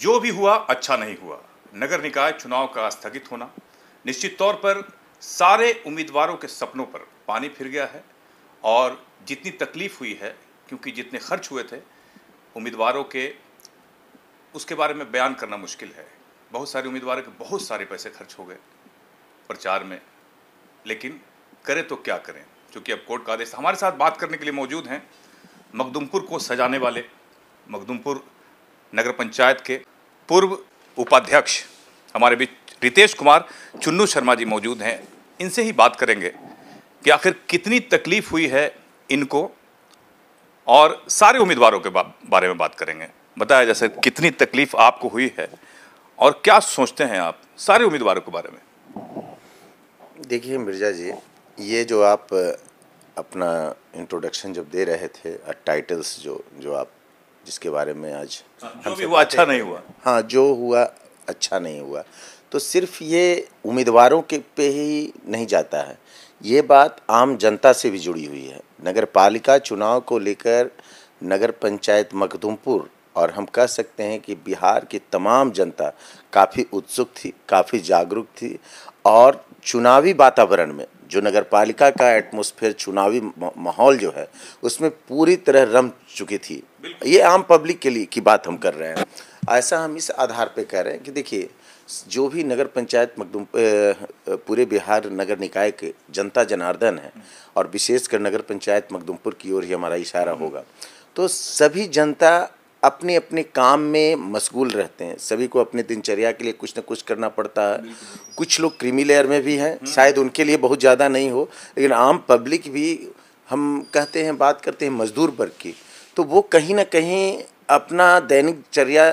जो भी हुआ अच्छा नहीं हुआ नगर निकाय चुनाव का स्थगित होना निश्चित तौर पर सारे उम्मीदवारों के सपनों पर पानी फिर गया है और जितनी तकलीफ हुई है क्योंकि जितने खर्च हुए थे उम्मीदवारों के उसके बारे में बयान करना मुश्किल है बहुत सारे उम्मीदवारों के बहुत सारे पैसे खर्च हो गए प्रचार में लेकिन करें तो क्या करें क्योंकि अब कोर्ट का आदेश हमारे साथ बात करने के लिए मौजूद हैं मखदुमपुर को सजाने वाले मखदुमपुर नगर पंचायत के पूर्व उपाध्यक्ष हमारे बीच रितेश कुमार चुन्नू शर्मा जी मौजूद हैं इनसे ही बात करेंगे कि आखिर कितनी तकलीफ हुई है इनको और सारे उम्मीदवारों के बारे में बात करेंगे बताया जैसे कितनी तकलीफ आपको हुई है और क्या सोचते हैं आप सारे उम्मीदवारों के बारे में देखिए मिर्जा जी ये जो आप अपना इंट्रोडक्शन जब दे रहे थे टाइटल्स uh, जो जो आप जिसके बारे में आज हाँ, हम भी हुआ अच्छा नहीं हुआ हाँ जो हुआ अच्छा नहीं हुआ तो सिर्फ ये उम्मीदवारों के पे ही नहीं जाता है ये बात आम जनता से भी जुड़ी हुई है नगर पालिका चुनाव को लेकर नगर पंचायत मखदुमपुर और हम कह सकते हैं कि बिहार की तमाम जनता काफ़ी उत्सुक थी काफ़ी जागरूक थी और चुनावी वातावरण में जो नगर पालिका का एटमोसफेयर चुनावी माहौल जो है उसमें पूरी तरह रम चुकी थी ये आम पब्लिक के लिए की बात हम कर रहे हैं ऐसा हम इस आधार पे कह रहे हैं कि देखिए जो भी नगर पंचायत मकदूम पूरे बिहार नगर निकाय के जनता जनार्दन है और विशेषकर नगर पंचायत मकदूमपुर की ओर ही हमारा इशारा होगा तो सभी जनता अपने अपने काम में मशगूल रहते हैं सभी को अपने दिनचर्या के लिए कुछ ना कुछ करना पड़ता है कुछ लोग क्रीमी लेयर में भी हैं शायद उनके लिए बहुत ज़्यादा नहीं हो लेकिन आम पब्लिक भी हम कहते हैं बात करते हैं मजदूर वर्ग की तो वो कहीं ना कहीं अपना दैनिक चर्या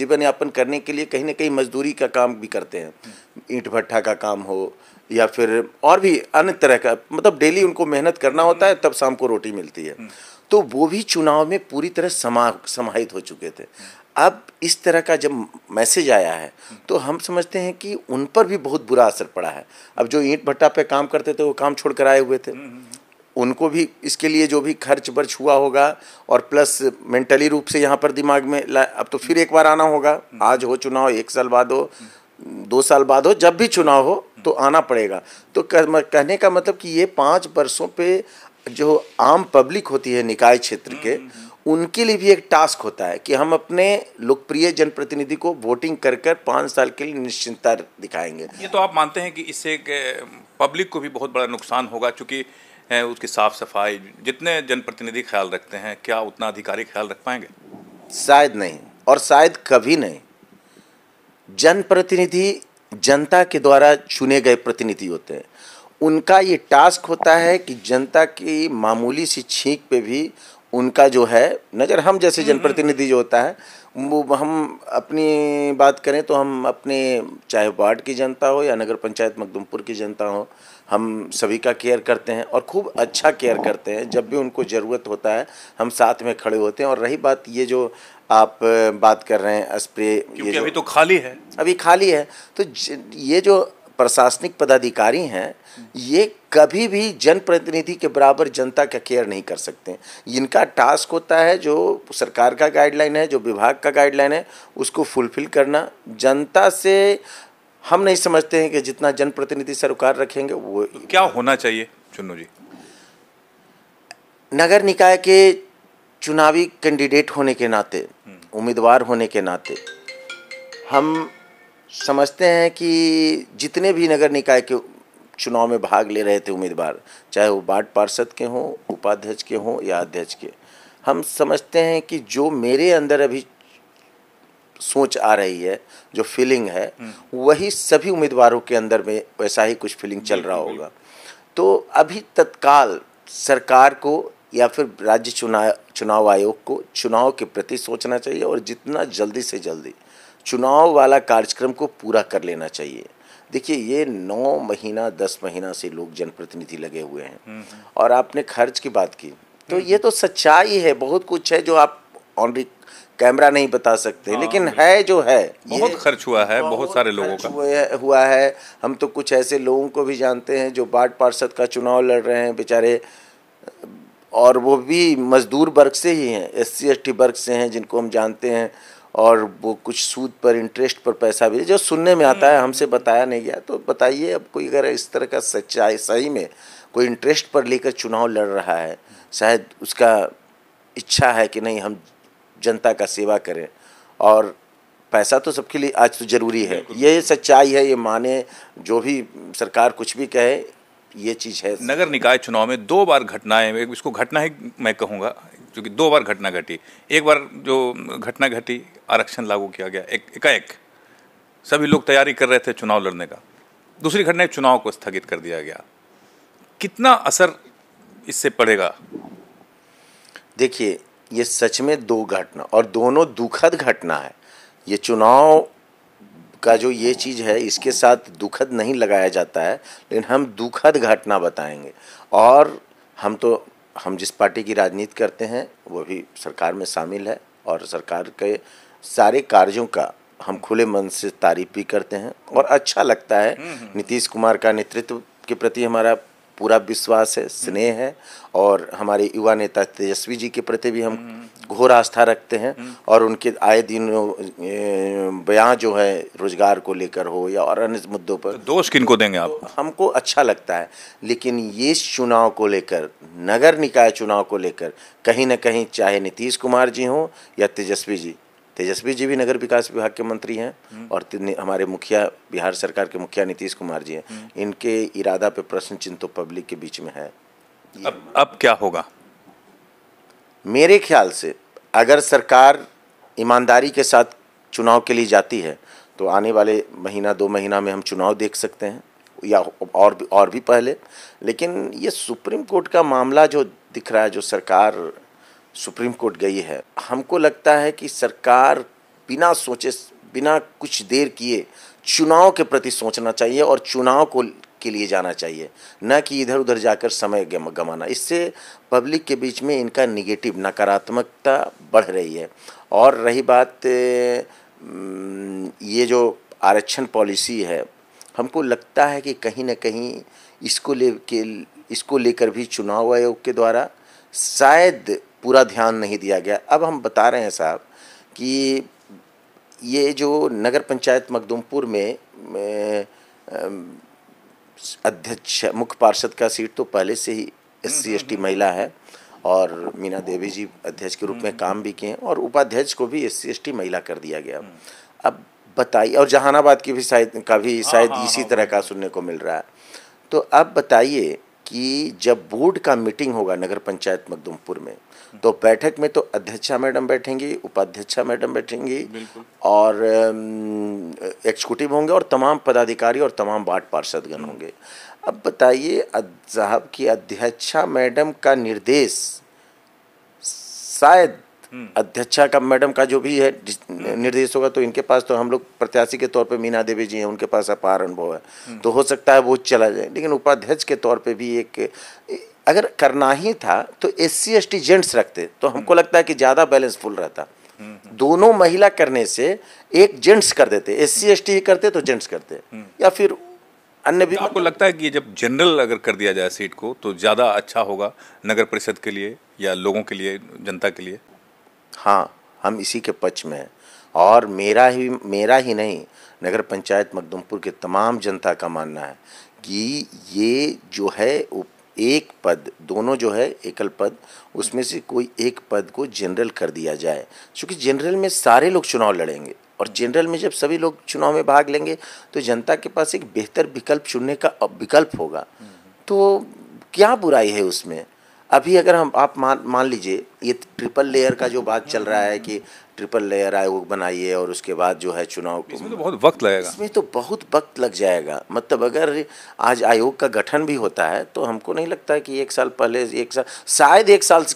जीवन यापन करने के लिए कहीं ना कहीं मजदूरी का काम भी करते हैं ईंट भट्ठा का काम हो या फिर और भी अन्य तरह का मतलब डेली उनको मेहनत करना होता है तब शाम को रोटी मिलती है तो वो भी चुनाव में पूरी तरह समा समाहित हो चुके थे अब इस तरह का जब मैसेज आया है तो हम समझते हैं कि उन पर भी बहुत बुरा असर पड़ा है अब जो ईंट भट्टा पे काम करते थे वो काम छोड़ कर आए हुए थे हम्म, हम्म, हम्म। उनको भी इसके लिए जो भी खर्च बर्च हुआ होगा और प्लस मेंटली रूप से यहाँ पर दिमाग में अब तो फिर एक बार आना होगा आज हो चुनाव एक साल बाद हो दो साल बाद हो जब भी चुनाव हो तो आना पड़ेगा तो कहने का मतलब कि ये पाँच वर्षों पे जो आम पब्लिक होती है निकाय क्षेत्र के हम्म, हम्म, हम्म। उनके लिए भी एक टास्क होता है कि हम अपने लोकप्रिय जनप्रतिनिधि को वोटिंग कर कर पाँच साल के लिए निश्चिंता दिखाएंगे ये तो आप मानते हैं कि इससे पब्लिक को भी बहुत बड़ा नुकसान होगा चूँकि उसकी साफ सफाई जितने जनप्रतिनिधि ख्याल रखते हैं क्या उतना अधिकारी ख्याल रख पाएंगे शायद नहीं और शायद कभी नहीं जनप्रतिनिधि जनता के द्वारा चुने गए प्रतिनिधि होते हैं उनका ये टास्क होता है कि जनता की मामूली सी छींक पे भी उनका जो है नज़र हम जैसे हम्म, जनप्रतिनिधि जो होता है वो हम अपनी बात करें तो हम अपने चाहे वार्ड की जनता हो या नगर पंचायत मखदुमपुर की जनता हो हम सभी का केयर करते हैं और खूब अच्छा केयर करते हैं जब भी उनको ज़रूरत होता है हम साथ में खड़े होते हैं और रही बात ये जो आप बात कर रहे हैं स्प्रे ये अभी तो खाली है अभी खाली है तो ये जो प्रशासनिक पदाधिकारी हैं ये कभी भी जनप्रतिनिधि के बराबर जनता का केयर नहीं कर सकते इनका टास्क होता है जो सरकार का गाइडलाइन है जो विभाग का गाइडलाइन है उसको फुलफिल करना जनता से हम नहीं समझते हैं कि जितना जनप्रतिनिधि सरकार रखेंगे वो तो क्या होना चाहिए चुन्नू जी नगर निकाय के चुनावी कैंडिडेट होने के नाते हम्म। उम्मीदवार होने के नाते हम समझते हैं कि जितने भी नगर निकाय के चुनाव में भाग ले रहे थे उम्मीदवार चाहे वो वार्ड पार्षद के हों उपाध्यक्ष के हों या अध्यक्ष के हम समझते हैं कि जो मेरे अंदर अभी सोच आ रही है जो फीलिंग है हम्म। वही सभी उम्मीदवारों के अंदर में वैसा ही कुछ फीलिंग चल रहा होगा तो अभी तत्काल सरकार को या फिर राज्य चुनाव चुनाव आयोग को चुनाव के प्रति सोचना चाहिए और जितना जल्दी से जल्दी चुनाव वाला कार्यक्रम को पूरा कर लेना चाहिए देखिए ये नौ महीना दस महीना से लोग जनप्रतिनिधि लगे हुए हैं हम्म, हम्म। और आपने खर्च की बात की तो हम्म, ये तो सच्चाई है बहुत कुछ है जो आप ऑन कैमरा नहीं बता सकते हाँ, लेकिन है जो है बहुत खर्च हुआ है बहुत, सारे लोगों का हुआ है, हुआ है हम तो कुछ ऐसे लोगों को भी जानते हैं जो वार्ड पार्षद का चुनाव लड़ रहे हैं बेचारे और वो भी मजदूर वर्ग से ही हैं एस सी वर्ग से हैं जिनको हम जानते हैं और वो कुछ सूद पर इंटरेस्ट पर पैसा भी जो सुनने में आता है हम्म। हमसे बताया नहीं गया तो बताइए अब कोई अगर इस तरह का सच्चाई सही में कोई इंटरेस्ट पर लेकर चुनाव लड़ रहा है शायद उसका इच्छा है कि नहीं हम जनता का सेवा करें और पैसा तो सबके लिए आज तो ज़रूरी है ये सच्चाई है ये माने जो भी सरकार कुछ भी कहे ये चीज़ है नगर निकाय चुनाव में दो बार घटनाएं इसको घटना ही मैं कहूँगा क्योंकि दो बार घटना घटी एक बार जो घटना घटी आरक्षण लागू किया गया एक एकाएक सभी लोग तैयारी कर रहे थे चुनाव लड़ने का दूसरी घटना चुनाव को स्थगित कर दिया गया कितना असर इससे पड़ेगा देखिए ये सच में दो घटना और दोनों दुखद घटना है ये चुनाव का जो ये चीज़ है इसके साथ दुखद नहीं लगाया जाता है लेकिन हम दुखद घटना बताएंगे और हम तो हम जिस पार्टी की राजनीति करते हैं वो भी सरकार में शामिल है और सरकार के सारे कार्यों का हम खुले मन से तारीफ भी करते हैं और अच्छा लगता है हम्म, हम्म। नीतीश कुमार का नेतृत्व के प्रति हमारा पूरा विश्वास है स्नेह है और हमारे युवा नेता तेजस्वी जी के प्रति भी हम हम्म। घोर आस्था रखते हैं हम्म। और उनके आए दिन बयां जो है रोजगार को लेकर हो या और अन्य मुद्दों पर तो दोष किनको देंगे आप तो हमको अच्छा लगता है लेकिन ये चुनाव को लेकर नगर निकाय चुनाव को लेकर कहीं ना कहीं चाहे नीतीश कुमार जी हों या तेजस्वी जी तेजस्वी जी भी नगर विकास विभाग के मंत्री हैं हम्म। और हमारे मुखिया बिहार सरकार के मुखिया नीतीश कुमार जी हैं हम्म। इनके इरादा पे प्रश्न चिन्ह तो पब्लिक के बीच में है अब अब क्या होगा मेरे ख्याल से अगर सरकार ईमानदारी के साथ चुनाव के लिए जाती है तो आने वाले महीना दो महीना में हम चुनाव देख सकते हैं या और भी और भी पहले लेकिन ये सुप्रीम कोर्ट का मामला जो दिख रहा है जो सरकार सुप्रीम कोर्ट गई है हमको लगता है कि सरकार बिना सोचे बिना कुछ देर किए चुनाव के प्रति सोचना चाहिए और चुनाव को के लिए जाना चाहिए न कि इधर उधर जाकर समय गंवाना इससे पब्लिक के बीच में इनका निगेटिव नकारात्मकता बढ़ रही है और रही बात ये जो आरक्षण पॉलिसी है हमको लगता है कि कहीं ना कहीं इसको ले के इसको लेकर भी चुनाव आयोग के द्वारा शायद पूरा ध्यान नहीं दिया गया अब हम बता रहे हैं साहब कि ये जो नगर पंचायत मखदुमपुर में, में अध्यक्ष मुख्य पार्षद का सीट तो पहले से ही एस सी हम्म, हम्म, महिला हम्म। है और मीना देवी जी अध्यक्ष के रूप में काम भी किए और उपाध्यक्ष को भी एस सी महिला कर दिया गया अब बताइए और जहानाबाद की भी शायद का भी हाँ, शायद हाँ, इसी हाँ, तरह का सुनने को मिल रहा है तो अब बताइए कि जब बोर्ड का मीटिंग होगा नगर पंचायत मखदुमपुर में तो बैठक में तो अध्यक्षा मैडम बैठेंगी उपाध्यक्षा मैडम बैठेंगी और एग्जीक्यूटिव होंगे और तमाम पदाधिकारी और तमाम वार्ड पार्षदगण हम्म। होंगे अब बताइए साहब की अध्यक्षा मैडम का निर्देश शायद अध्यक्षा का मैडम का जो भी है निर्देश होगा तो इनके पास तो हम लोग प्रत्याशी के तौर पे मीना देवी जी हैं उनके पास अपार अनुभव है तो हो सकता है वो चला जाए लेकिन उपाध्यक्ष के तौर पे भी एक अगर करना ही था तो S C S T gents रखते तो हमको हम्म। लगता है कि ज़्यादा बैलेंसफुल रहता दोनों महिला करने से एक जेंट्स कर देते एस सी एस टी करते तो जेंट्स करते हम्म। या फिर अन्य भी तो आपको लगता है कि जब जनरल अगर कर दिया जाए सीट को तो ज़्यादा अच्छा होगा नगर परिषद के लिए या लोगों के लिए जनता के लिए हाँ हम इसी के पक्ष में हैं और मेरा ही मेरा ही नहीं नगर पंचायत मखदुमपुर के तमाम जनता का मानना है कि ये जो है एक पद दोनों जो है एकल पद उसमें से कोई एक पद को जनरल कर दिया जाए क्योंकि जनरल में सारे लोग चुनाव लड़ेंगे और जनरल में जब सभी लोग चुनाव में भाग लेंगे तो जनता के पास एक बेहतर विकल्प चुनने का विकल्प होगा तो क्या बुराई है उसमें अभी अगर हम आप मान मान लीजिए ये ट्रिपल लेयर का जो बात चल रहा है कि ट्रिपल लेयर आयोग बनाइए और उसके बाद जो है चुनाव इसमें तो बहुत वक्त लगेगा इसमें तो बहुत वक्त लग जाएगा मतलब अगर आज आयोग का गठन भी होता है तो हमको नहीं लगता है कि एक साल पहले एक साल शायद एक साल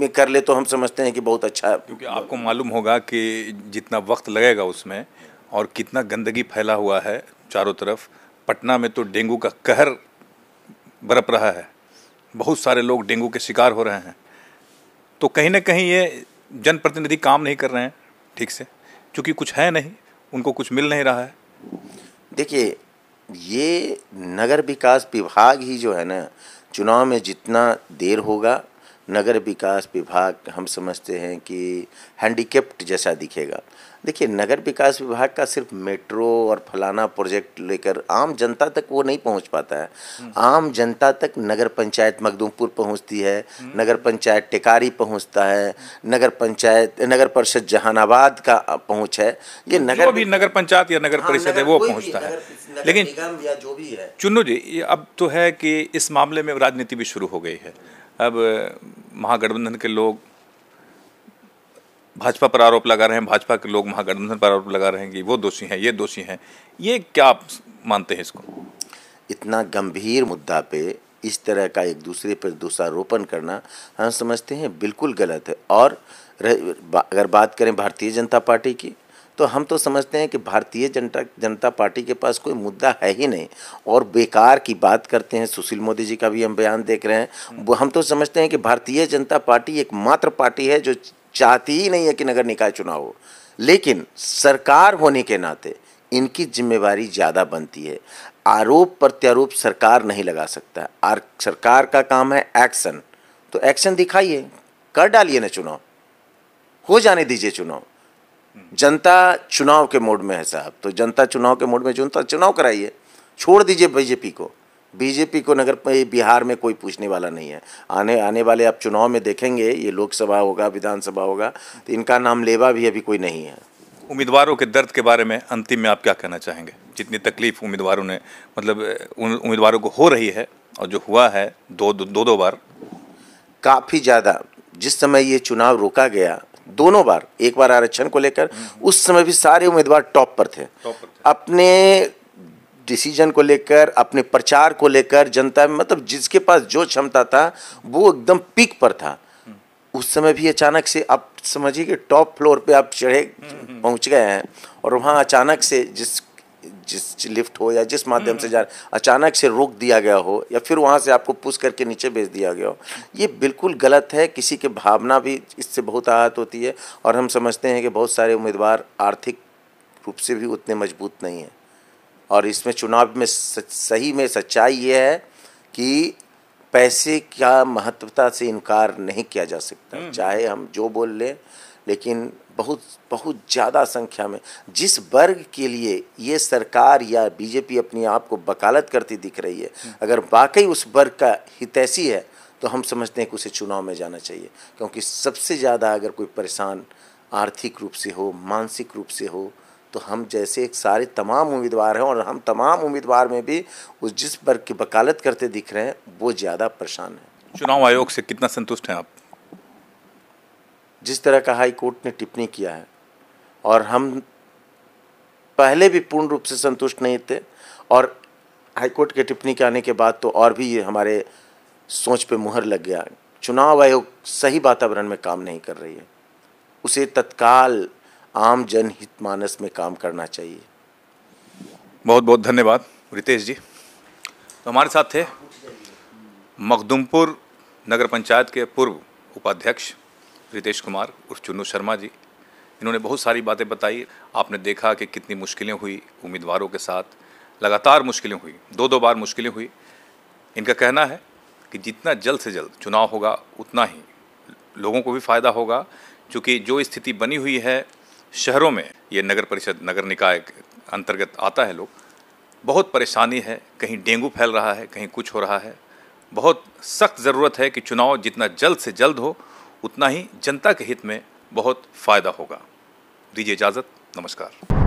में कर ले तो हम समझते हैं कि बहुत अच्छा है क्योंकि आपको मालूम होगा कि जितना वक्त लगेगा उसमें और कितना गंदगी फैला हुआ है चारों तरफ पटना में तो डेंगू का कहर बरप रहा है बहुत सारे लोग डेंगू के शिकार हो रहे हैं तो कहीं ना कहीं ये जनप्रतिनिधि काम नहीं कर रहे हैं ठीक से क्योंकि कुछ है नहीं उनको कुछ मिल नहीं रहा है देखिए ये नगर विकास विभाग ही जो है ना चुनाव में जितना देर होगा नगर विकास विभाग हम समझते हैं कि हैंडीकेप्ट जैसा दिखेगा देखिए नगर विकास विभाग का सिर्फ मेट्रो और फलाना प्रोजेक्ट लेकर आम जनता तक वो नहीं पहुंच पाता है हम्म। आम जनता तक नगर पंचायत मखदूमपुर पहुंचती है हम्म। नगर पंचायत टिकारी पहुंचता है नगर पंचायत नगर परिषद जहानाबाद का पहुंच है ये नगर भी नगर पंचायत या नगर हाँ, परिषद हाँ, है वो पहुंचता है लेकिन या जो भी है चुन्नू जी अब तो है कि इस मामले में राजनीति भी शुरू हो गई है अब महागठबंधन के लोग भाजपा पर आरोप लगा रहे हैं भाजपा के लोग महागठबंधन पर आरोप लगा रहे हैं कि वो दोषी हैं ये दोषी हैं ये क्या आप मानते हैं इसको इतना गंभीर मुद्दा पे इस तरह का एक दूसरे पर दोषारोपण करना हम समझते हैं बिल्कुल गलत है और अगर बात करें भारतीय जनता पार्टी की तो हम तो समझते हैं कि भारतीय जनता जनता पार्टी के पास कोई मुद्दा है ही नहीं और बेकार की बात करते हैं सुशील मोदी जी का भी हम बयान देख रहे हैं हम तो समझते हैं कि भारतीय जनता पार्टी एकमात्र पार्टी है जो चाहती ही नहीं है कि नगर निकाय चुनाव हो लेकिन सरकार होने के नाते इनकी जिम्मेवारी ज़्यादा बनती है आरोप प्रत्यारोप सरकार नहीं लगा सकता है और सरकार का काम है एक्शन तो एक्शन दिखाइए कर डालिए ना चुनाव हो जाने दीजिए चुनाव जनता चुनाव के मोड में है साहब तो जनता चुनाव के मोड में जनता चुनाव कराइए छोड़ दीजिए बीजेपी को बीजेपी को नगर बिहार में कोई पूछने वाला नहीं है आने आने वाले आप चुनाव में देखेंगे ये लोकसभा होगा विधानसभा होगा तो इनका नाम लेवा भी अभी कोई नहीं है उम्मीदवारों के दर्द के बारे में अंतिम में आप क्या कहना चाहेंगे जितनी तकलीफ उम्मीदवारों ने मतलब उम्मीदवारों को हो रही है और जो हुआ है दो दो दो, दो बार काफ़ी ज़्यादा जिस समय ये चुनाव रोका गया दोनों बार एक बार आरक्षण को लेकर हम्म। उस समय भी सारे उम्मीदवार टॉप पर थे, पर थे। अपने डिसीजन को लेकर अपने प्रचार को लेकर जनता में मतलब जिसके पास जो क्षमता था वो एकदम पीक पर था उस समय भी अचानक से आप समझिए कि टॉप फ्लोर पे आप चढ़े पहुंच गए हैं और वहाँ अचानक से जिस जिस लिफ्ट हो या जिस माध्यम से जा अचानक से रोक दिया गया हो या फिर वहाँ से आपको पुश करके नीचे भेज दिया गया हो ये बिल्कुल गलत है किसी के भावना भी इससे बहुत आहत होती है और हम समझते हैं कि बहुत सारे उम्मीदवार आर्थिक रूप से भी उतने मजबूत नहीं हैं और इसमें चुनाव में सही में सच्चाई ये है कि पैसे क्या महत्वता से इनकार नहीं किया जा सकता हम्म। चाहे हम जो बोल लें लेकिन बहुत बहुत ज़्यादा संख्या में जिस वर्ग के लिए ये सरकार या बीजेपी अपने आप को वकालत करती दिख रही है हम्म। अगर वाकई उस वर्ग का हितैषी है तो हम समझते हैं कि उसे चुनाव में जाना चाहिए क्योंकि सबसे ज़्यादा अगर कोई परेशान आर्थिक रूप से हो मानसिक रूप से हो तो हम जैसे एक सारे तमाम उम्मीदवार हैं और हम तमाम उम्मीदवार में भी उस जिस वर्ग की वकालत करते दिख रहे हैं वो ज़्यादा परेशान है चुनाव आयोग से कितना संतुष्ट हैं आप जिस तरह का हाई कोर्ट ने टिप्पणी किया है और हम पहले भी पूर्ण रूप से संतुष्ट नहीं थे और हाईकोर्ट के टिप्पणी के आने के बाद तो और भी हमारे सोच पे मुहर लग गया चुनाव आयोग सही वातावरण में काम नहीं कर रही है उसे तत्काल आम जनहित मानस में काम करना चाहिए बहुत बहुत धन्यवाद रितेश जी तो हमारे साथ थे मखदुमपुर नगर पंचायत के पूर्व उपाध्यक्ष रितेश कुमार उर्फ चुन्नू शर्मा जी इन्होंने बहुत सारी बातें बताई आपने देखा कि कितनी मुश्किलें हुई उम्मीदवारों के साथ लगातार मुश्किलें हुई दो दो बार मुश्किलें हुई इनका कहना है कि जितना जल्द से जल्द चुनाव होगा उतना ही लोगों को भी फ़ायदा होगा क्योंकि जो स्थिति बनी हुई है शहरों में ये नगर परिषद नगर निकाय अंतर्गत आता है लोग बहुत परेशानी है कहीं डेंगू फैल रहा है कहीं कुछ हो रहा है बहुत सख्त ज़रूरत है कि चुनाव जितना जल्द से जल्द हो उतना ही जनता के हित में बहुत फ़ायदा होगा दीजिए इजाज़त नमस्कार